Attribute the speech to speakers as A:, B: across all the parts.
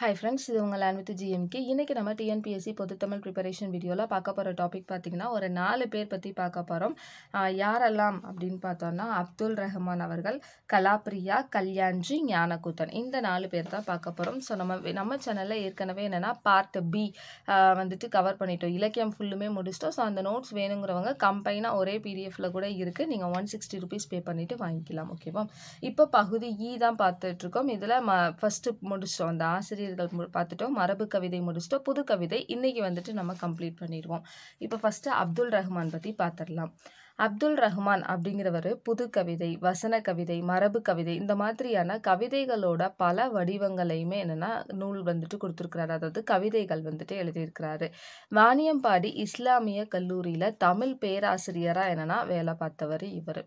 A: hi friends இது உங்கள் land with GMK இன்றைக்கி நம்ம டிஎன்பிஎஸ்சி பொது தமிழ் ப்ரிப்பரேஷன் வீடியோவில் பார்க்க போகிற டாபிக் பார்த்திங்கன்னா ஒரு நாலு பேர் பற்றி பார்க்க போகிறோம் யாரெல்லாம் அப்படின்னு பார்த்தோன்னா அப்துல் ரஹ்மான் அவர்கள் கலாப்ரியா கல்யாண்ஜி ஞானக்கூத்தன் இந்த நாலு பேர் தான் பார்க்க போகிறோம் ஸோ நம்ம நம்ம சேனலில் ஏற்கனவே என்னென்னா பார்ட் பி வந்துட்டு கவர் பண்ணிட்டோம் இலக்கியம் ஃபுல்லுமே முடிச்சிட்டோம் ஸோ அந்த நோட்ஸ் வேணுங்கிறவங்க கம்பைனாக ஒரே பிடிஎஃபில் கூட இருக்குது நீங்கள் ஒன் சிக்ஸ்டி ருபீஸ் பே பண்ணிவிட்டு வாங்கிக்கலாம் ஓகேவா இப்போ பகுதி இ e தான் பார்த்துட்ருக்கோம் இதில் ம ஃபஸ்ட்டு முடிச்சிட்டோம் அந்த ஆசிரியர் ஆசிரியர்கள் பார்த்துட்டோம் மரபு கவிதை முடிச்சிட்டோம் புது கவிதை இன்னைக்கு வந்துட்டு நம்ம கம்ப்ளீட் பண்ணிடுவோம் இப்போ ஃபஸ்ட்டு அப்துல் ரஹ்மான் பற்றி பார்த்துடலாம் அப்துல் ரஹ்மான் அப்படிங்கிறவர் புது கவிதை வசன கவிதை மரபு கவிதை இந்த மாதிரியான கவிதைகளோட பல வடிவங்களையுமே என்னென்னா நூல் வந்துட்டு கொடுத்துருக்கிறாரு அதாவது கவிதைகள் வந்துட்டு எழுதியிருக்கிறாரு வாணியம்பாடி இஸ்லாமிய கல்லூரியில் தமிழ் பேராசிரியராக என்னென்னா வேலை பார்த்தவர் இவர்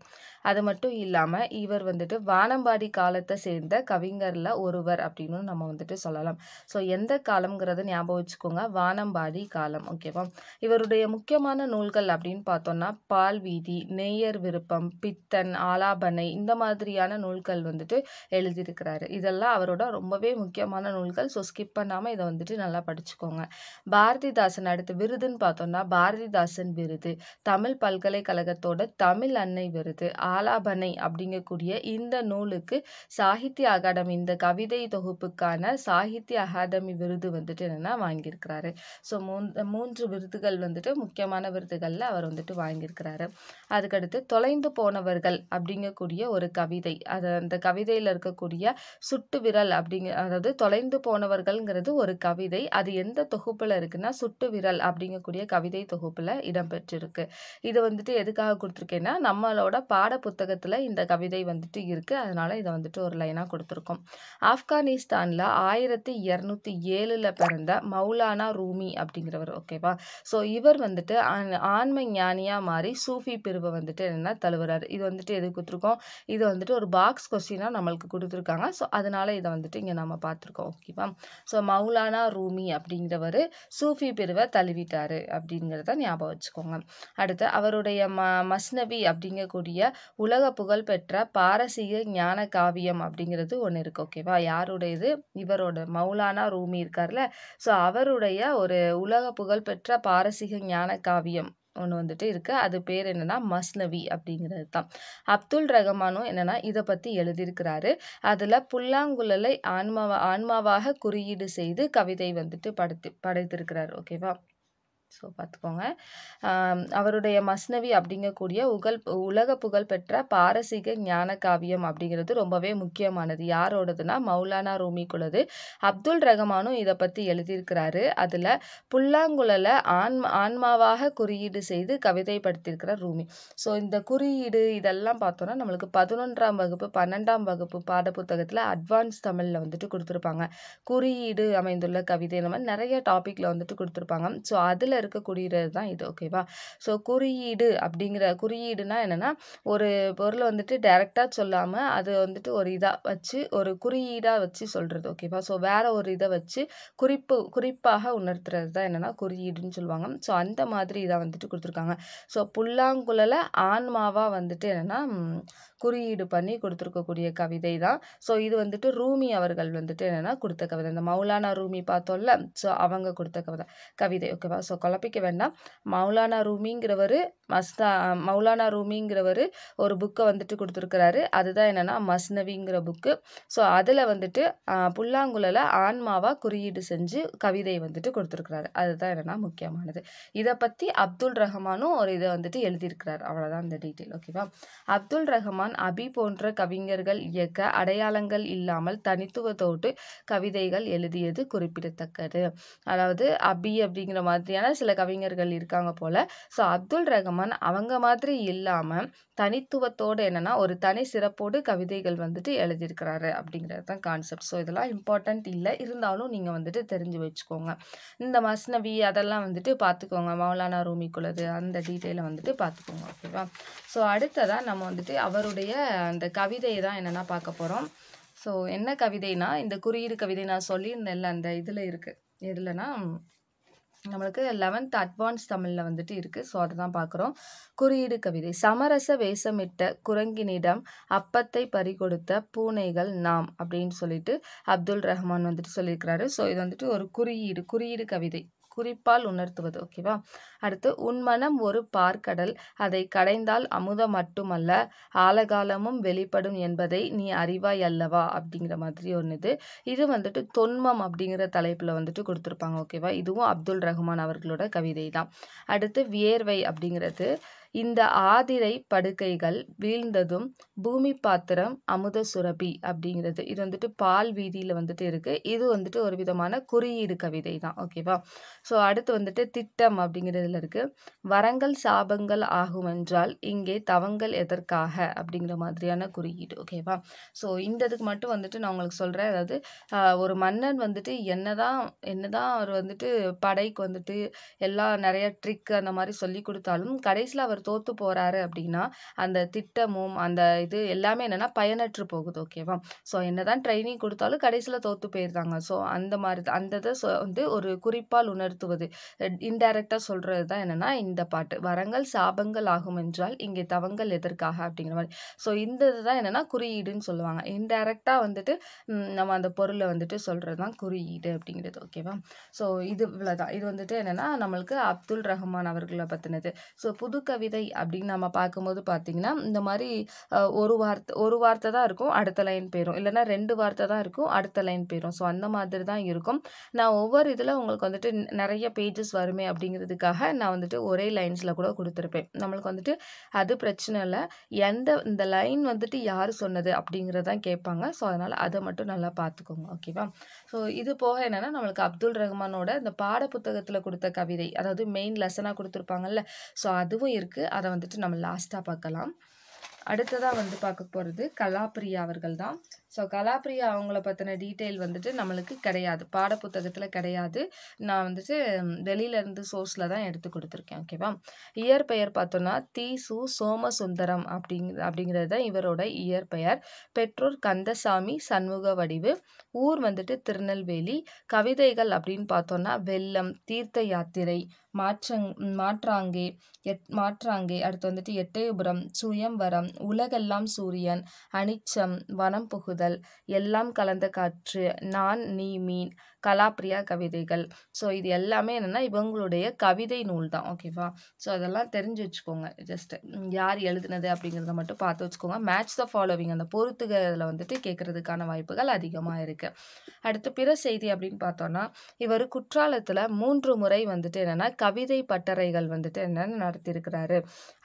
A: அது மட்டும் இல்லாமல் இவர் வந்துட்டு வானம்பாடி காலத்தை சேர்ந்த கவிஞரில் ஒருவர் அப்படின்னு நம்ம வந்துட்டு சொல்லலாம் ஸோ எந்த காலம்ங்கிறத ஞாபகம் வச்சுக்கோங்க வானம்பாடி காலம் ஓகேவா இவருடைய முக்கியமான நூல்கள் அப்படின்னு பார்த்தோம்னா பால்வி செய்தி நேயர் விருப்பம் பித்தன் ஆலாபனை இந்த மாதிரியான நூல்கள் வந்துட்டு எழுதியிருக்கிறாரு இதெல்லாம் அவரோட ரொம்பவே முக்கியமான நூல்கள் ஸோ ஸ்கிப் பண்ணாமல் இதை வந்துட்டு நல்லா படிச்சுக்கோங்க பாரதிதாசன் அடுத்து விருதுன்னு பார்த்தோம்னா பாரதிதாசன் விருது தமிழ் பல்கலைக்கழகத்தோட தமிழ் அன்னை விருது ஆலாபனை அப்படிங்கக்கூடிய இந்த நூலுக்கு சாகித்ய அகாடமி இந்த கவிதை தொகுப்புக்கான சாகித்ய அகாடமி விருது வந்துட்டு என்னென்னா வாங்கியிருக்கிறாரு ஸோ மூன்று விருதுகள் வந்துட்டு முக்கியமான விருதுகளில் அவர் வந்துட்டு வாங்கியிருக்கிறாரு அதுக்கடுத்து தொலைந்து போனவர்கள் அப்படிங்கக்கூடிய ஒரு கவிதை அது அந்த கவிதையில் இருக்கக்கூடிய சுட்டு விரல் அப்படிங்க அதாவது தொலைந்து போனவர்கள்ங்கிறது ஒரு கவிதை அது எந்த தொகுப்பில் இருக்குன்னா சுட்டு விரல் அப்படிங்கக்கூடிய கவிதை தொகுப்பில் இடம்பெற்றிருக்கு இது வந்துட்டு எதுக்காக கொடுத்துருக்கேன்னா நம்மளோட பாட புத்தகத்தில் இந்த கவிதை வந்துட்டு இருக்குது அதனால் இதை வந்துட்டு ஒரு லைனாக கொடுத்துருக்கோம் ஆப்கானிஸ்தானில் ஆயிரத்தி இரநூத்தி ஏழில் பிறந்த மௌலானா ரூமி அப்படிங்கிறவர் ஓகேவா ஸோ இவர் வந்துட்டு ஆன்ம ஞானியாக மாறி சூஃபி பிரிவை வந்துட்டு என்னென்னா தழுவுறாரு இது வந்துட்டு எது கொடுத்துருக்கோம் இது வந்துட்டு ஒரு பாக்ஸ் கொஸ்டினாக நம்மளுக்கு கொடுத்துருக்காங்க ஸோ அதனால் இதை வந்துட்டு இங்கே நம்ம பார்த்துருக்கோம் ஓகேவா ஸோ மௌலானா ரூமி அப்படிங்கிறவர் சூஃபி பிரிவை தழுவிட்டார் அப்படிங்கிறத ஞாபகம் வச்சுக்கோங்க அடுத்து அவருடைய ம மஸ்னவி அப்படிங்கக்கூடிய உலக புகழ்பெற்ற பாரசீக ஞான காவியம் அப்படிங்கிறது ஒன்று இருக்குது ஓகேவா யாருடையது இவரோட மௌலானா ரூமி இருக்கார்ல ஸோ அவருடைய ஒரு உலக புகழ்பெற்ற பாரசீக ஞான காவியம் ஒன்று வந்துட்டு இருக்குது அது பேர் என்னென்னா மஸ்னவி அப்படிங்கிறது தான் அப்துல் ரஹமானும் என்னென்னா இதை பற்றி எழுதியிருக்கிறாரு அதில் புல்லாங்குழலை ஆன்மாவா ஆன்மாவாக குறியீடு செய்து கவிதை வந்துட்டு படைத்து படைத்திருக்கிறார் ஓகேவா ஸோ பார்த்துக்கோங்க அவருடைய மஸ்னவி அப்படிங்கக்கூடிய உகல் உலக புகழ்பெற்ற பாரசீக ஞான காவியம் அப்படிங்கிறது ரொம்பவே முக்கியமானது யாரோடதுன்னா மௌலானா ரூமிக்குள்ளது அப்துல் ரஹமானும் இதை பற்றி எழுதியிருக்கிறாரு அதில் புல்லாங்குழலை ஆன்ம ஆன்மாவாக குறியீடு செய்து கவிதை ரூமி ஸோ இந்த குறியீடு இதெல்லாம் பார்த்தோன்னா நம்மளுக்கு பதினொன்றாம் வகுப்பு பன்னெண்டாம் வகுப்பு பாட புத்தகத்தில் அட்வான்ஸ் தமிழில் வந்துட்டு கொடுத்துருப்பாங்க குறியீடு அமைந்துள்ள கவிதை இந்த மாதிரி நிறைய டாப்பிக்கில் வந்துட்டு கொடுத்துருப்பாங்க ஸோ அதில் இருக்கக்கூடியது இருக்க தான் இது ஓகேவா ஸோ குறியீடு அப்படிங்கிற குறியீடுனா என்னென்னா ஒரு பொருளை வந்துட்டு டைரெக்டாக சொல்லாமல் அது வந்துட்டு ஒரு இதாக வச்சு ஒரு குறியீடாக வச்சு சொல்கிறது ஓகேவா ஸோ வேறு ஒரு இதை வச்சு குறிப்பு குறிப்பாக உணர்த்துறது தான் என்னென்னா குறியீடுன்னு சொல்லுவாங்க ஸோ அந்த மாதிரி இதாக வந்துட்டு கொடுத்துருக்காங்க ஸோ புல்லாங்குழல ஆன்மாவாக வந்துட்டு என்னென்னா குறியீடு பண்ணி கொடுத்துருக்கக்கூடிய கவிதை தான் ஸோ இது வந்துட்டு ரூமி அவர்கள் வந்துட்டு என்னென்னா கொடுத்த கவிதை இந்த மௌலானா ரூமி பார்த்தோம்ல ஸோ அவங்க கொடுத்த கவிதை கவிதை ஓகேவா ஸோ குழப்பிக்க வேண்டாம் மௌலானா ரூமிங்கிறவர் மஸ்தா மௌலானா ரூமிங்கிறவர் ஒரு புக்கை வந்துட்டு கொடுத்துருக்கிறாரு அதுதான் என்னென்னா மஸ்னவிங்கிற புக்கு ஸோ அதில் வந்துட்டு புல்லாங்குழல ஆன்மாவாக குறியீடு செஞ்சு கவிதை வந்துட்டு கொடுத்துருக்கிறாரு அதுதான் என்னென்னா முக்கியமானது இதை பற்றி அப்துல் ரஹமானும் ஒரு இதை வந்துட்டு எழுதியிருக்கிறார் அவ்வளோதான் இந்த டீட்டெயில் ஓகேவா அப்துல் ரஹமான் அபி போன்ற கவிஞர்கள் இயக்க அடையாளங்கள் இல்லாமல் தனித்துவத்தோடு கவிதைகள் எழுதியது குறிப்பிடத்தக்கது அதாவது அபி அப்படிங்கிற மாதிரியான சில கவிஞர்கள் இருக்காங்க போல் ஸோ அப்துல் ரஹ்மான் அவங்க மாதிரி இல்லாமல் தனித்துவத்தோடு என்னென்னா ஒரு தனி சிறப்போடு கவிதைகள் வந்துட்டு எழுதியிருக்கிறாரு அப்படிங்கிறது தான் கான்செப்ட் ஸோ இதெல்லாம் இம்பார்ட்டண்ட் இல்லை இருந்தாலும் நீங்கள் வந்துட்டு தெரிஞ்சு வச்சுக்கோங்க இந்த மஸ்னவி அதெல்லாம் வந்துட்டு பார்த்துக்கோங்க மௌலானா ரூமிக்குள்ளது அந்த டீட்டெயிலை வந்துட்டு பார்த்துக்கோங்க ஓகேவா ஸோ அடுத்ததாக நம்ம வந்துட்டு அவருடைய அந்த கவிதையை தான் என்னென்னா பார்க்க போகிறோம் ஸோ என்ன கவிதைனா இந்த குறியீடு கவிதை நான் சொல்லியிருந்தேன்ல அந்த இதில் இருக்குது எதுலனா நம்மளுக்கு லெவன்த் அட்வான்ஸ் தமிழில் வந்துட்டு இருக்குது ஸோ அதை தான் பார்க்குறோம் குறியீடு கவிதை சமரச வேஷமிட்ட குரங்கினிடம் அப்பத்தை பறிகொடுத்த பூனைகள் நாம் அப்படின்னு சொல்லிட்டு அப்துல் ரஹ்மான் வந்துட்டு சொல்லியிருக்கிறாரு ஸோ இது வந்துட்டு ஒரு குறியீடு குறியீடு கவிதை குறிப்பால் உணர்த்துவது ஓகேவா அடுத்து உன்மனம் ஒரு பார்க்கடல் அதை கடைந்தால் அமுதம் மட்டுமல்ல ஆலகாலமும் வெளிப்படும் என்பதை நீ அறிவாய் அல்லவா அப்படிங்கிற மாதிரி ஒன்று இது இது வந்துட்டு தொன்மம் அப்படிங்கிற தலைப்பில் வந்துட்டு கொடுத்துருப்பாங்க ஓகேவா இதுவும் அப்துல் ரஹ்மான் அவர்களோட கவிதை தான் அடுத்து வியர்வை அப்படிங்கிறது இந்த ஆதிரை படுக்கைகள் வீழ்ந்ததும் பூமி பாத்திரம் அமுத சுரபி அப்படிங்கிறது இது வந்துட்டு பால் வீதியில் வந்துட்டு இருக்குது இது வந்துட்டு ஒரு விதமான குறியீடு கவிதை தான் ஓகேவா ஸோ அடுத்து வந்துட்டு திட்டம் அப்படிங்கிறதுல இருக்குது வரங்கள் சாபங்கள் ஆகுமென்றால் இங்கே தவங்கள் எதற்காக அப்படிங்கிற மாதிரியான குறியீடு ஓகேவா ஸோ இந்த இதுக்கு மட்டும் வந்துட்டு நான் உங்களுக்கு சொல்கிறேன் அதாவது ஒரு மன்னன் வந்துட்டு என்னதான் என்னதான் அவர் வந்துட்டு படைக்கு வந்துட்டு எல்லாம் நிறைய ட்ரிக் அந்த மாதிரி சொல்லி கொடுத்தாலும் கடைசியில் அவர் அவர் தோற்று போகிறாரு அப்படின்னா அந்த திட்டமும் அந்த இது எல்லாமே என்னென்னா பயனற்று போகுது ஓகேவா ஸோ என்ன தான் ட்ரைனிங் கொடுத்தாலும் கடைசியில் தோற்று போயிருந்தாங்க ஸோ அந்த மாதிரி அந்த இதை வந்து ஒரு குறிப்பால் உணர்த்துவது இன்டைரக்டாக சொல்கிறது தான் என்னென்னா இந்த பாட்டு வரங்கள் சாபங்கள் ஆகும் என்றால் இங்கே தவங்கள் எதற்காக அப்படிங்கிற மாதிரி ஸோ இந்த தான் என்னென்னா குறியீடுன்னு சொல்லுவாங்க இன்டைரக்டாக வந்துட்டு நம்ம அந்த பொருளை வந்துட்டு சொல்கிறது தான் குறியீடு அப்படிங்கிறது ஓகேவா ஸோ இது இவ்வளோதான் இது வந்துட்டு என்னென்னா நம்மளுக்கு அப்துல் ரஹ்மான் அவர்களை பற்றினது ஸோ புதுக்கவி கவிதை அப்படின்னு நம்ம பார்க்கும்போது பார்த்தீங்கன்னா இந்த மாதிரி ஒரு வார்த்தை ஒரு வார்த்தை தான் இருக்கும் அடுத்த லைன் போயிடும் இல்லைனா ரெண்டு வார்த்தை தான் இருக்கும் அடுத்த லைன் போயிடும் ஸோ அந்த மாதிரி தான் இருக்கும் நான் ஒவ்வொரு இதில் உங்களுக்கு வந்துட்டு நிறைய பேஜஸ் வருமே அப்படிங்கிறதுக்காக நான் வந்துட்டு ஒரே லைன்ஸில் கூட கொடுத்துருப்பேன் நம்மளுக்கு வந்துட்டு அது பிரச்சனை இல்லை எந்த இந்த லைன் வந்துட்டு யார் சொன்னது அப்படிங்கிறதான் கேட்பாங்க ஸோ அதனால் அதை மட்டும் நல்லா பார்த்துக்கோங்க ஓகேவா ஸோ இது போக என்னென்னா நம்மளுக்கு அப்துல் ரஹ்மானோட இந்த புத்தகத்தில் கொடுத்த கவிதை அதாவது மெயின் லெசனாக கொடுத்துருப்பாங்கல்ல ஸோ அதுவும் இருக்குது இருக்குது அதை வந்துட்டு நம்ம லாஸ்ட்டாக பார்க்கலாம் அடுத்ததாக வந்து பார்க்க போகிறது கலாப்பிரியா அவர்கள் தான் ஸோ கலாப்ரியா அவங்கள பற்றின டீட்டெயில் வந்துட்டு நம்மளுக்கு கிடையாது பாடப்புத்தகத்தில் கிடையாது நான் வந்துட்டு வெளியிலேருந்து சோர்ஸில் தான் எடுத்து கொடுத்துருக்கேன் ஓகேவா இயற்பெயர் பார்த்தோன்னா தீசு சு சோமசுந்தரம் அப்படிங் அப்படிங்கிறது தான் இவரோட இயற்பெயர் பெற்றோர் கந்தசாமி சண்முக வடிவு ஊர் வந்துட்டு திருநெல்வேலி கவிதைகள் அப்படின்னு பார்த்தோன்னா வெள்ளம் தீர்த்த யாத்திரை மாற்றங் மாற்றாங்கே எட் மாற்றாங்கே அடுத்து வந்துட்டு எட்டயபுரம் சுயம்வரம் உலகெல்லாம் சூரியன் அனிச்சம் வனம் புகுதல் முதல் எல்லாம் கலந்த காற்று நான் நீ மீன் கலாப்பிரியா கவிதைகள் ஸோ இது எல்லாமே என்னென்னா இவங்களுடைய கவிதை நூல் தான் ஓகேவா ஸோ அதெல்லாம் தெரிஞ்சு வச்சுக்கோங்க ஜஸ்ட் யார் எழுதுனது அப்படிங்கிறத மட்டும் பார்த்து வச்சுக்கோங்க மேட்ச் த ஃபாலோவிங் அந்த பொறுத்துகிறதுல வந்துட்டு கேட்குறதுக்கான வாய்ப்புகள் அதிகமாக இருக்குது அடுத்து பிற செய்தி அப்படின்னு பார்த்தோன்னா இவர் குற்றாலத்தில் மூன்று முறை வந்துட்டு என்னென்னா கவிதை பட்டறைகள் வந்துட்டு என்னென்னு நடத்தியிருக்கிறாரு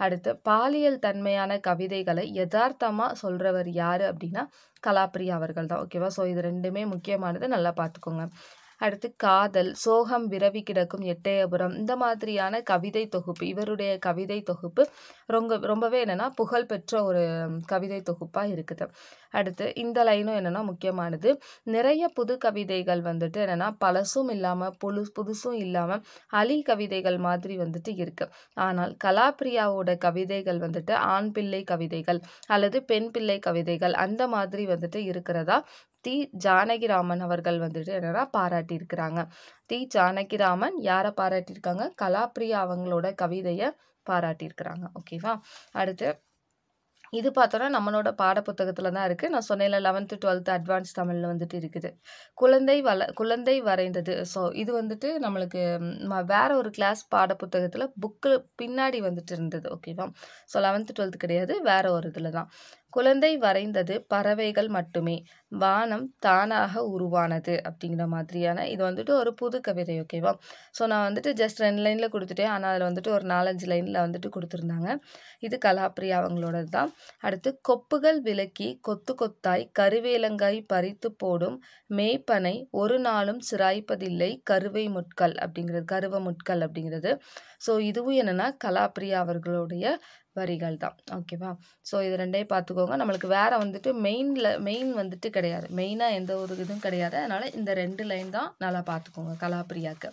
A: அடுத்து பாலியல் தன்மையான கவிதைகளை யதார்த்தமாக சொல்கிறவர் யார் அப்படின்னா கலாப்ரியா அவர்கள் தான் ஓகேவா ஸோ இது ரெண்டுமே முக்கியமானது நல்லா பார்த்துக்கோங்க அடுத்து காதல் சோகம் விரவி கிடக்கும் எட்டயபுரம் இந்த மாதிரியான கவிதை தொகுப்பு இவருடைய கவிதை தொகுப்பு ரொம்ப ரொம்பவே என்னென்னா புகழ்பெற்ற ஒரு கவிதை தொகுப்பாக இருக்குது அடுத்து இந்த லைனும் என்னென்னா முக்கியமானது நிறைய புது கவிதைகள் வந்துட்டு என்னென்னா பழசும் இல்லாமல் புது புதுசும் இல்லாமல் அலி கவிதைகள் மாதிரி வந்துட்டு இருக்கு ஆனால் கலாப்ரியாவோட கவிதைகள் வந்துட்டு ஆண் பிள்ளை கவிதைகள் அல்லது பெண் பிள்ளை கவிதைகள் அந்த மாதிரி வந்துட்டு இருக்கிறதா தி ஜானகிராமன் அவர்கள் வந்துட்டு என்னென்னா பாராட்டியிருக்கிறாங்க தி ஜானகிராமன் யாரை பாராட்டியிருக்காங்க கலாப்ரியா அவங்களோட கவிதையை பாராட்டியிருக்கிறாங்க ஓகேவா அடுத்து இது பார்த்தோன்னா நம்மளோட பாடப்புத்தகத்தில் தான் இருக்குது நான் சொன்னேன்ல லெவன்த்து டுவெல்த்து அட்வான்ஸ் தமிழில் வந்துட்டு இருக்குது குழந்தை வள குழந்தை வரைந்தது ஸோ இது வந்துட்டு நம்மளுக்கு வேறு ஒரு கிளாஸ் பாடப்புத்தகத்தில் புக்கு பின்னாடி வந்துட்டு இருந்தது ஓகேவா ஸோ லெவன்த்து டுவெல்த்து கிடையாது வேறு ஒரு இதில் தான் குழந்தை வரைந்தது பறவைகள் மட்டுமே வானம் தானாக உருவானது அப்படிங்கிற மாதிரியான இது வந்துட்டு ஒரு புது கவிதை ஓகேவா ஸோ நான் வந்துட்டு ஜஸ்ட் ரெண்டு லைனில் கொடுத்துட்டேன் ஆனால் அதில் வந்துட்டு ஒரு நாலஞ்சு லைனில் வந்துட்டு கொடுத்துருந்தாங்க இது கலாப்ரியா அவங்களோடது தான் அடுத்து கொப்புகள் விலக்கி கொத்து கொத்தாய் கருவேலங்காய் பறித்து போடும் மேய்ப்பனை ஒரு நாளும் சிராய்ப்பதில்லை கருவை முட்கள் அப்படிங்கிறது கருவ முட்கள் அப்படிங்கிறது ஸோ இதுவும் என்னென்னா கலாப்ரியா அவர்களுடைய வரிகள் தான் ஓகேவா ஸோ இது ரெண்டையும் பார்த்துக்கோங்க நம்மளுக்கு வேறு வந்துட்டு மெயினில் மெயின் வந்துட்டு கிடையாது மெயினாக எந்த ஒரு இதுவும் கிடையாது அதனால் இந்த ரெண்டு லைன் தான் நல்லா பார்த்துக்கோங்க கலாப்பிரியாவுக்கு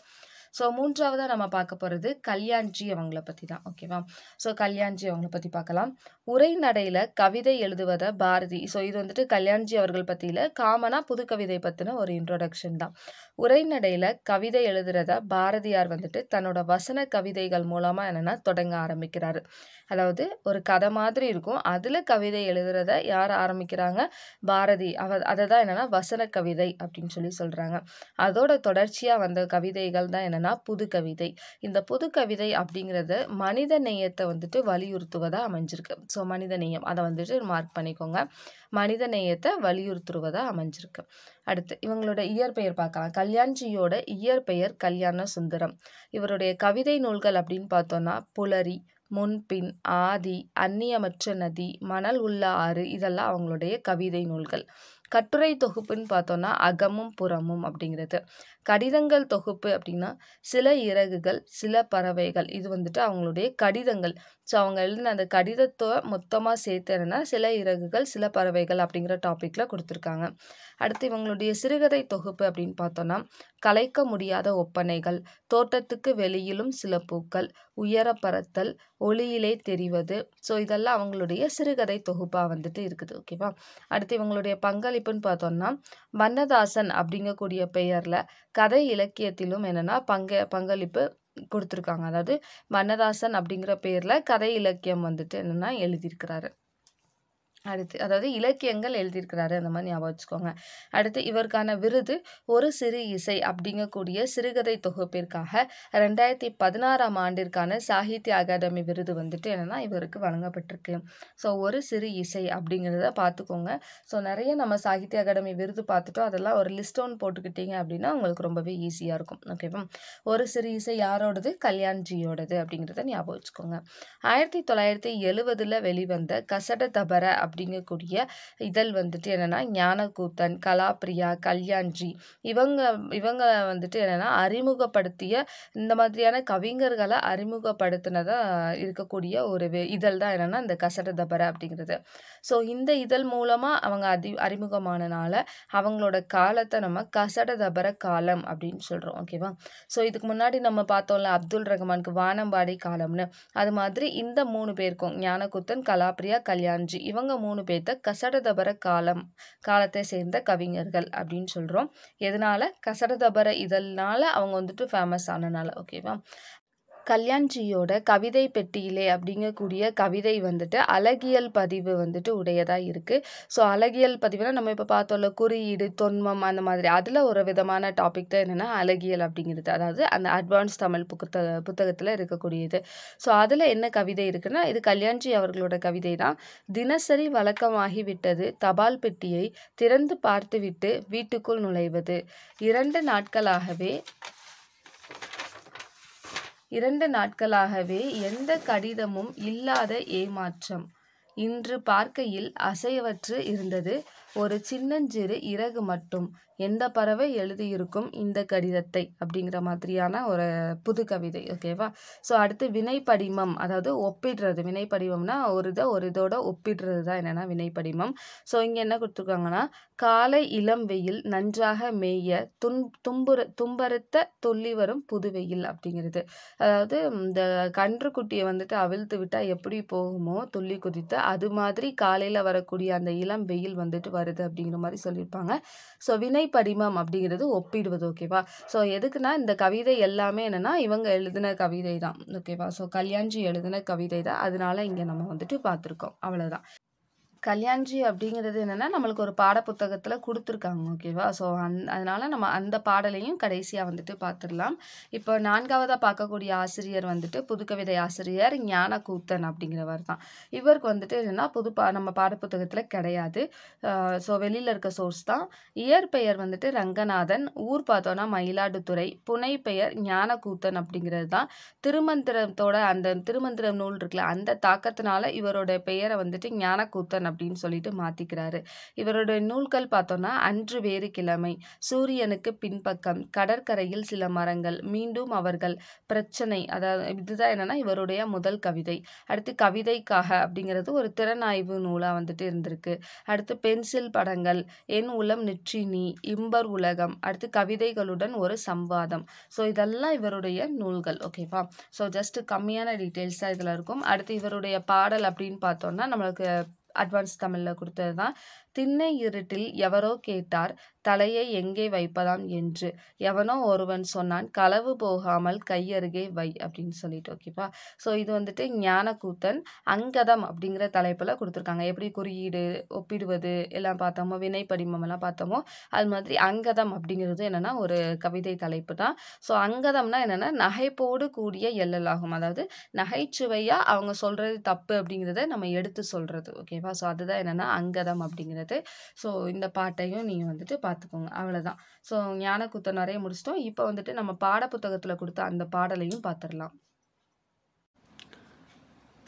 A: ஸோ மூன்றாவதாக நம்ம பார்க்க போகிறது கல்யாண்ஜி அவங்கள பற்றி தான் ஓகேவா ஸோ கல்யாண்ஜி அவங்கள பற்றி பார்க்கலாம் உரை நடையில் கவிதை எழுதுவதை பாரதி ஸோ இது வந்துட்டு கல்யாண்ஜி அவர்கள் பற்றியில் காமனாக புது கவிதை பற்றின ஒரு இன்ட்ரொடக்ஷன் தான் உரை நடையில் கவிதை எழுதுறத பாரதியார் வந்துட்டு தன்னோட வசன கவிதைகள் மூலமாக என்னென்னா தொடங்க ஆரம்பிக்கிறாரு அதாவது ஒரு கதை மாதிரி இருக்கும் அதில் கவிதை எழுதுறத யார் ஆரம்பிக்கிறாங்க பாரதி அவ அதை தான் என்னென்னா வசன கவிதை அப்படின்னு சொல்லி சொல்கிறாங்க அதோட தொடர்ச்சியாக வந்த கவிதைகள் தான் என்ன என்னன்னா புது கவிதை இந்த புது கவிதை அப்படிங்கிறது மனித நேயத்தை வந்துட்டு வலியுறுத்துவதாக அமைஞ்சிருக்கு ஸோ மனித நேயம் அதை வந்துட்டு மார்க் பண்ணிக்கோங்க மனித நேயத்தை வலியுறுத்துவதாக அமைஞ்சிருக்கு அடுத்து இவங்களோட இயற்பெயர் பார்க்கலாம் கல்யாண்ஜியோட இயற்பெயர் கல்யாண சுந்தரம் இவருடைய கவிதை நூல்கள் அப்படின்னு பார்த்தோன்னா புலரி முன்பின் ஆதி அந்நியமற்ற நதி மணல் உள்ள ஆறு இதெல்லாம் அவங்களுடைய கவிதை நூல்கள் கட்டுரை தொகுப்புன்னு பார்த்தோன்னா அகமும் புறமும் அப்படிங்கிறது கடிதங்கள் தொகுப்பு அப்படின்னா சில இறகுகள் சில பறவைகள் இது வந்துட்டு அவங்களுடைய கடிதங்கள் ஸோ அவங்க எழுதின அந்த கடிதத்தை மொத்தமாக சேர்த்துறேன்னா சில இறகுகள் சில பறவைகள் அப்படிங்கிற டாப்பிக்கில் கொடுத்துருக்காங்க அடுத்து இவங்களுடைய சிறுகதை தொகுப்பு அப்படின்னு பார்த்தோன்னா கலைக்க முடியாத ஒப்பனைகள் தோட்டத்துக்கு வெளியிலும் சில பூக்கள் உயர பரத்தல் ஒளியிலே தெரிவது ஸோ இதெல்லாம் அவங்களுடைய சிறுகதை தொகுப்பாக வந்துட்டு இருக்குது ஓகேவா அடுத்து இவங்களுடைய பங்களிப்புன்னு பார்த்தோன்னா வண்ணதாசன் அப்படிங்கக்கூடிய பெயரில் கதை இலக்கியத்திலும் என்னென்னா பங்க பங்களிப்பு கொடுத்துருக்காங்க அதாவது வண்ணதாசன் அப்படிங்கிற பேரில் கதை இலக்கியம் வந்துட்டு என்னென்னா எழுதியிருக்கிறாரு அடுத்து அதாவது இலக்கியங்கள் எழுதியிருக்கிறாரு அந்த மாதிரி ஞாபகம் வச்சுக்கோங்க அடுத்து இவருக்கான விருது ஒரு சிறு இசை அப்படிங்கக்கூடிய சிறுகதை தொகுப்பிற்காக ரெண்டாயிரத்தி பதினாறாம் ஆண்டிற்கான சாகித்ய அகாடமி விருது வந்துட்டு என்னென்னா இவருக்கு வழங்கப்பட்டிருக்கு ஸோ ஒரு சிறு இசை அப்படிங்கிறத பார்த்துக்கோங்க ஸோ நிறைய நம்ம சாகித்ய அகாடமி விருது பார்த்துட்டோம் அதெல்லாம் ஒரு லிஸ்ட் ஒன்று போட்டுக்கிட்டீங்க அப்படின்னா உங்களுக்கு ரொம்பவே ஈஸியாக இருக்கும் ஓகேவா ஒரு சிறு இசை யாரோடது கல்யாண்ஜியோடது அப்படிங்கிறத ஞாபகம் வச்சுக்கோங்க ஆயிரத்தி தொள்ளாயிரத்தி எழுவதில் வெளிவந்த கசட தபர அப்படி அப்படிங்கக்கூடிய இதழ் வந்துட்டு என்னென்னா ஞானகூத்தன் கலாப்ரியா கல்யாண்ஜி இவங்க இவங்க வந்துட்டு என்னென்னா அறிமுகப்படுத்திய இந்த மாதிரியான கவிஞர்களை அறிமுகப்படுத்தினதாக இருக்கக்கூடிய ஒரு இதழ் தான் என்னென்னா இந்த கசடதபர அப்படிங்கிறது ஸோ இந்த இதழ் மூலமாக அவங்க அதி அறிமுகமானனால அவங்களோட காலத்தை நம்ம கசடதபர காலம் அப்படின்னு சொல்கிறோம் ஓகேவா ஸோ இதுக்கு முன்னாடி நம்ம பார்த்தோம்ல அப்துல் ரஹ்மானுக்கு வானம்பாடி காலம்னு அது மாதிரி இந்த மூணு பேருக்கும் ஞானகுத்தன் கலாப்ரியா கல்யாண்ஜி இவங்க மூணு பேர்த்த கசடதபர காலம் காலத்தை சேர்ந்த கவிஞர்கள் அப்படின்னு சொல்கிறோம் எதனால் கசடதபர இதழ்னால அவங்க வந்துட்டு ஃபேமஸ் ஆனனால ஓகேவா கல்யாண்ஜியோட கவிதை பெட்டியிலே அப்படிங்கக்கூடிய கவிதை வந்துட்டு அழகியல் பதிவு வந்துட்டு உடையதாக இருக்குது ஸோ அழகியல் பதிவுனா நம்ம இப்போ பார்த்தோம்ல குறியீடு தொன்மம் அந்த மாதிரி அதில் ஒரு விதமான டாபிக் தான் என்னென்னா அழகியல் அப்படிங்கிறது அதாவது அந்த அட்வான்ஸ் தமிழ் புத்தக புத்தகத்தில் இருக்கக்கூடியது ஸோ அதில் என்ன கவிதை இருக்குன்னா இது கல்யாண்ஜி அவர்களோட கவிதை தான் தினசரி வழக்கமாகி விட்டது தபால் பெட்டியை திறந்து பார்த்துவிட்டு வீட்டுக்குள் நுழைவது இரண்டு நாட்களாகவே இரண்டு நாட்களாகவே எந்த கடிதமும் இல்லாத ஏமாற்றம் இன்று பார்க்கையில் அசைவற்று இருந்தது ஒரு சின்னஞ்சிறு இறகு மட்டும் எந்த பறவை எழுதியிருக்கும் இந்த கடிதத்தை அப்படிங்கிற மாதிரியான ஒரு புது கவிதை ஓகேவா ஸோ அடுத்து வினைப்படிமம் அதாவது ஒப்பிடுறது வினைப்படிமம்னா ஒரு இதை ஒரு இதோட ஒப்பிடுறது தான் என்னென்னா வினைப்படிமம் ஸோ இங்கே என்ன கொடுத்துருக்காங்கன்னா காலை இளம் வெயில் நன்றாக மேய துன் தும்புற தும்பருத்த துள்ளி வரும் புது வெயில் அப்படிங்கிறது அதாவது இந்த கன்றுக்குட்டியை வந்துட்டு அவிழ்த்து விட்டால் எப்படி போகுமோ துள்ளி குதித்து அது மாதிரி காலையில் வரக்கூடிய அந்த இளம் வெயில் வந்துட்டு வருது அப்படிங்கிற மாதிரி சொல்லியிருப்பாங்க ஸோ வினை படிமம் அப்படிங்கிறது ஒப்பிடுவது ஓகேவா ஸோ எதுக்குன்னா இந்த கவிதை எல்லாமே என்னென்னா இவங்க எழுதின கவிதை தான் ஓகேவா ஸோ கல்யாண்ஜி எழுதின கவிதை தான் அதனால இங்கே நம்ம வந்துட்டு பார்த்துருக்கோம் அவ்வளோதான் கல்யாண்ஜி அப்படிங்கிறது என்னென்னா நம்மளுக்கு ஒரு பாடப்புத்தகத்தில் கொடுத்துருக்காங்க ஓகேவா ஸோ அந் அதனால் நம்ம அந்த பாடலையும் கடைசியாக வந்துட்டு பார்த்துடலாம் இப்போ நான்காவதாக பார்க்கக்கூடிய ஆசிரியர் வந்துட்டு புதுக்கவிதை ஆசிரியர் கூத்தன் அப்படிங்கிறவர் தான் இவருக்கு வந்துட்டு என்னென்னா புது பா நம்ம பாடப்புத்தகத்தில் கிடையாது ஸோ வெளியில் இருக்க சோர்ஸ் தான் இயற்பெயர் வந்துட்டு ரங்கநாதன் ஊர் பார்த்தோன்னா மயிலாடுதுறை புனை பெயர் கூத்தன் அப்படிங்கிறது தான் திருமந்திரத்தோட அந்த திருமந்திரம் நூல் இருக்குல்ல அந்த தாக்கத்தினால இவரோட பெயரை வந்துட்டு ஞானக்கூத்தன் அப்படின்னு சொல்லிட்டு மாற்றிக்கிறாரு இவருடைய நூல்கள் பார்த்தோன்னா அன்று வேறு கிழமை சூரியனுக்கு பின்பக்கம் கடற்கரையில் சில மரங்கள் மீண்டும் அவர்கள் பிரச்சனை அதாவது இதுதான் என்னன்னா இவருடைய முதல் கவிதை அடுத்து கவிதைக்காக அப்படிங்கிறது ஒரு திறனாய்வு நூலாக வந்துட்டு இருந்திருக்கு அடுத்து பென்சில் படங்கள் என் உளம் நிற்றி நீ இம்பர் உலகம் அடுத்து கவிதைகளுடன் ஒரு சம்வாதம் ஸோ இதெல்லாம் இவருடைய நூல்கள் ஓகேவா ஸோ ஜஸ்ட் கம்மியான டீட்டெயில்ஸாக இதில் இருக்கும் அடுத்து இவருடைய பாடல் அப்படின்னு பார்த்தோம்னா நம்மளுக்கு அட்வான்ஸ் தமிழில் கொடுத்தது தான் திண்ணை இருட்டில் எவரோ கேட்டார் தலையை எங்கே வைப்பதாம் என்று எவனோ ஒருவன் சொன்னான் களவு போகாமல் கையருகே வை அப்படின்னு சொல்லிட்டு ஓகேவா ஸோ இது வந்துட்டு ஞானக்கூத்தன் அங்கதம் அப்படிங்கிற தலைப்பில் கொடுத்துருக்காங்க எப்படி குறியீடு ஒப்பிடுவது எல்லாம் பார்த்தோமோ வினை படிமம் எல்லாம் பார்த்தோமோ அது மாதிரி அங்கதம் அப்படிங்கிறது என்னென்னா ஒரு கவிதை தலைப்பு தான் ஸோ அங்கதம்னா என்னென்னா நகைப்போடு கூடிய ஆகும் அதாவது நகைச்சுவையாக அவங்க சொல்கிறது தப்பு அப்படிங்கிறத நம்ம எடுத்து சொல்கிறது ஓகேவா ஸோ அதுதான் என்னென்னா அங்கதம் அப்படிங்கிற வந்துட்டு ஸோ இந்த பாட்டையும் நீங்கள் வந்துட்டு பார்த்துக்கோங்க அவ்வளோதான் ஸோ ஞான நிறைய முடிச்சிட்டோம் இப்போ வந்துட்டு நம்ம பாடப்புத்தகத்தில் கொடுத்த அந்த பாடலையும் பார்த்துடலாம்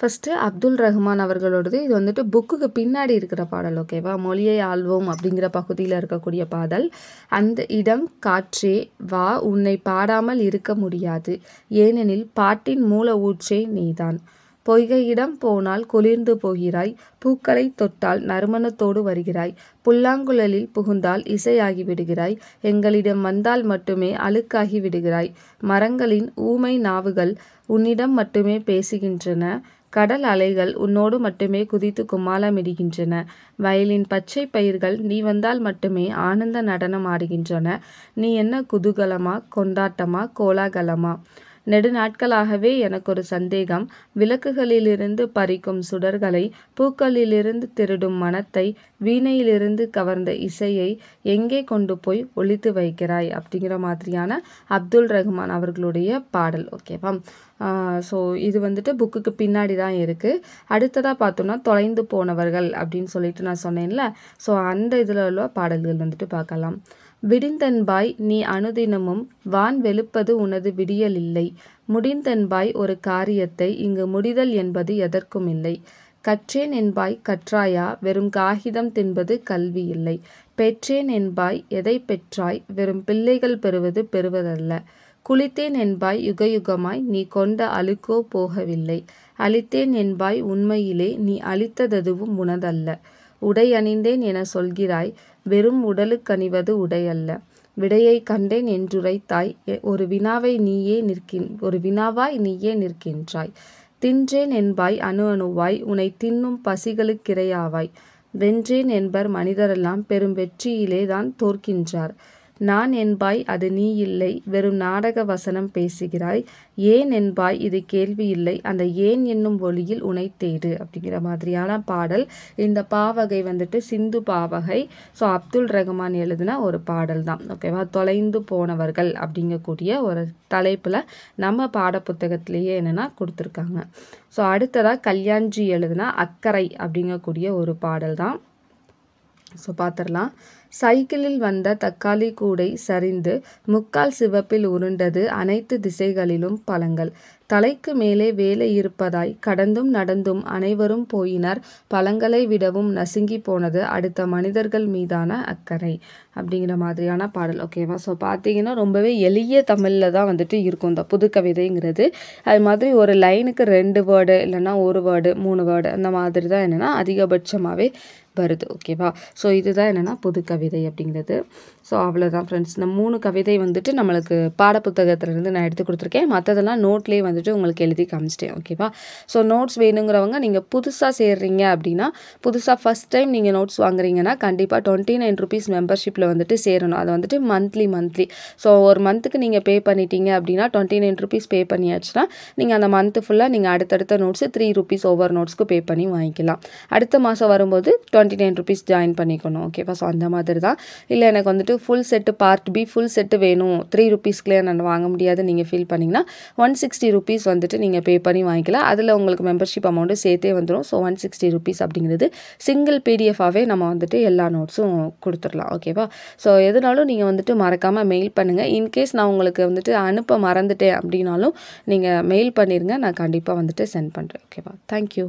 A: ஃபஸ்ட்டு அப்துல் ரஹ்மான் அவர்களோடது இது வந்துட்டு புக்குக்கு பின்னாடி இருக்கிற பாடல் ஓகேவா மொழியை ஆள்வோம் அப்படிங்கிற பகுதியில் இருக்கக்கூடிய பாடல் அந்த இடம் காற்றே வா உன்னை பாடாமல் இருக்க முடியாது ஏனெனில் பாட்டின் மூல ஊற்றே நீதான் பொய்கையிடம் போனால் குளிர்ந்து போகிறாய் பூக்களை தொட்டால் நறுமணத்தோடு வருகிறாய் புல்லாங்குழலில் புகுந்தால் இசையாகி விடுகிறாய் எங்களிடம் வந்தால் மட்டுமே அழுக்காகி விடுகிறாய் மரங்களின் ஊமை நாவுகள் உன்னிடம் மட்டுமே பேசுகின்றன கடல் அலைகள் உன்னோடு மட்டுமே குதித்து கும்மாளமிடுகின்றன வயலின் பச்சை பயிர்கள் நீ வந்தால் மட்டுமே ஆனந்த நடனம் ஆடுகின்றன நீ என்ன குதூகலமா கொண்டாட்டமா கோலாகலமா நெடுநாட்களாகவே எனக்கு ஒரு சந்தேகம் விளக்குகளிலிருந்து பறிக்கும் சுடர்களை பூக்களிலிருந்து திருடும் மனத்தை வீணையிலிருந்து கவர்ந்த இசையை எங்கே கொண்டு போய் ஒழித்து வைக்கிறாய் அப்படிங்கிற மாதிரியான அப்துல் ரஹ்மான் அவர்களுடைய பாடல் ஓகேவா ஸோ இது வந்துட்டு புக்குக்கு பின்னாடி தான் இருக்குது அடுத்ததாக பார்த்தோம்னா தொலைந்து போனவர்கள் அப்படின்னு சொல்லிட்டு நான் சொன்னேன்ல ஸோ அந்த இதில் உள்ள பாடல்கள் வந்துட்டு பார்க்கலாம் விடிந்தன்பாய் நீ அனுதினமும் வான் வெளுப்பது உனது விடியலில்லை முடிந்தன்பாய் ஒரு காரியத்தை இங்கு முடிதல் என்பது எதற்குமில்லை கற்றேன் என்பாய் கற்றாயா வெறும் காகிதம் தின்பது கல்வி இல்லை பெற்றேன் என்பாய் எதை பெற்றாய் வெறும் பிள்ளைகள் பெறுவது பெறுவதல்ல குளித்தேன் என்பாய் யுகயுகமாய் நீ கொண்ட அழுக்கோ போகவில்லை அழித்தேன் என்பாய் உண்மையிலே நீ அழித்தததுவும் உனதல்ல உடை அணிந்தேன் என சொல்கிறாய் வெறும் உடலுக்கணிவது உடையல்ல விடையை கண்டேன் என்றுரைத்தாய் ஒரு வினாவை நீயே நிற்கின் ஒரு வினாவாய் நீயே நிற்கின்றாய் தின்றேன் என்பாய் அணு அணுவாய் உனை தின்னும் பசிகளுக்கிரையாவாய் வென்றேன் என்பர் மனிதரெல்லாம் பெரும் வெற்றியிலே தான் தோற்கின்றார் நான் என்பாய் அது நீ இல்லை வெறும் நாடக வசனம் பேசுகிறாய் ஏன் என்பாய் இது கேள்வி இல்லை அந்த ஏன் என்னும் ஒளியில் உனை தேடு அப்படிங்கிற மாதிரியான பாடல் இந்த பாவகை வந்துட்டு சிந்து பாவகை ஸோ அப்துல் ரஹ்மான் எழுதின ஒரு பாடல் தான் ஓகேவா தொலைந்து போனவர்கள் அப்படிங்கக்கூடிய ஒரு தலைப்பில் நம்ம பாட புத்தகத்திலேயே என்னென்னா கொடுத்துருக்காங்க ஸோ அடுத்ததாக கல்யாண்ஜி எழுதுனா அக்கறை அப்படிங்கக்கூடிய ஒரு பாடல் தான் ஸோ பார்த்துடலாம் சைக்கிளில் வந்த தக்காளி கூடை சரிந்து முக்கால் சிவப்பில் உருண்டது அனைத்து திசைகளிலும் பழங்கள் தலைக்கு மேலே வேலை இருப்பதாய் கடந்தும் நடந்தும் அனைவரும் போயினர் பழங்களை விடவும் நசுங்கி போனது அடுத்த மனிதர்கள் மீதான அக்கறை அப்படிங்கிற மாதிரியான பாடல் ஓகேவா ஸோ பார்த்தீங்கன்னா ரொம்பவே எளிய தமிழில் தான் வந்துட்டு இருக்கும் இந்த புது கவிதைங்கிறது அது மாதிரி ஒரு லைனுக்கு ரெண்டு வேர்டு இல்லைன்னா ஒரு வேர்டு மூணு வேர்டு அந்த மாதிரி தான் என்னென்னா அதிகபட்சமாகவே வருது ஓகேவா ஸோ இதுதான் என்னென்னா புது கவிதை அப்படிங்கிறது ஸோ அவ்வளோதான் ஃப்ரெண்ட்ஸ் இந்த மூணு கவிதை வந்துட்டு நம்மளுக்கு பாடப்புத்தகத்துலேருந்து நான் எடுத்து கொடுத்துருக்கேன் மற்றதெல்லாம் நோட்லேயே வந்துட்டு வந்துட்டு உங்களுக்கு எழுதி காமிச்சிட்டேன் ஓகேவா ஸோ நோட்ஸ் வேணுங்கிறவங்க நீங்கள் புதுசாக சேர்றீங்க அப்படின்னா புதுசாக ஃபஸ்ட் டைம் நீங்கள் நோட்ஸ் வாங்குறீங்கன்னா கண்டிப்பாக டுவெண்ட்டி நைன் ருபீஸ் மெம்பர்ஷிப்பில் வந்துட்டு சேரணும் அது வந்துட்டு மந்த்லி மந்த்லி ஸோ ஒரு மந்த்துக்கு நீங்கள் பே பண்ணிட்டீங்க அப்படின்னா டுவெண்ட்டி நைன் ருபீஸ் பே பண்ணியாச்சுன்னா நீங்கள் அந்த மந்த்து ஃபுல்லாக நீங்கள் அடுத்தடுத்த நோட்ஸ் த்ரீ ருபீஸ் ஒவ்வொரு நோட்ஸ்க்கு பே பண்ணி வாங்கிக்கலாம் அடுத்த மாதம் வரும்போது டுவெண்ட்டி நைன் ருபீஸ் ஜாயின் பண்ணிக்கணும் ஓகேவா ஸோ அந்த மாதிரி தான் இல்லை எனக்கு வந்துட்டு full set part B full set வேணும் த்ரீ ருபீஸ்க்குள்ளே நான் வாங்க முடியாது நீங்கள் ஃபீல் பண்ணிங்கன்னா ஒன் சிக்ஸ்டி ருபீஸ் வந்துட்டு நீங்கள் பே பண்ணி வாங்கிக்கலாம் அதில் உங்களுக்கு மெம்பர்ஷிப் அமௌண்ட்டு சேர்த்தே வந்துடும் ஸோ ஒன் சிக்ஸ்டி ருபீஸ் அப்படிங்கிறது சிங்கிள் பிடிஎஃபாகவே நம்ம வந்துட்டு எல்லா நோட்ஸும் கொடுத்துடலாம் ஓகேவா ஸோ எதுனாலும் நீங்கள் வந்துட்டு மறக்காமல் மெயில் பண்ணுங்கள் இன்கேஸ் நான் உங்களுக்கு வந்துட்டு அனுப்ப மறந்துட்டேன் அப்படின்னாலும் நீங்கள் மெயில் பண்ணிடுங்க நான் கண்டிப்பாக வந்துட்டு சென்ட் பண்ணுறேன் ஓகேவா தேங்க்யூ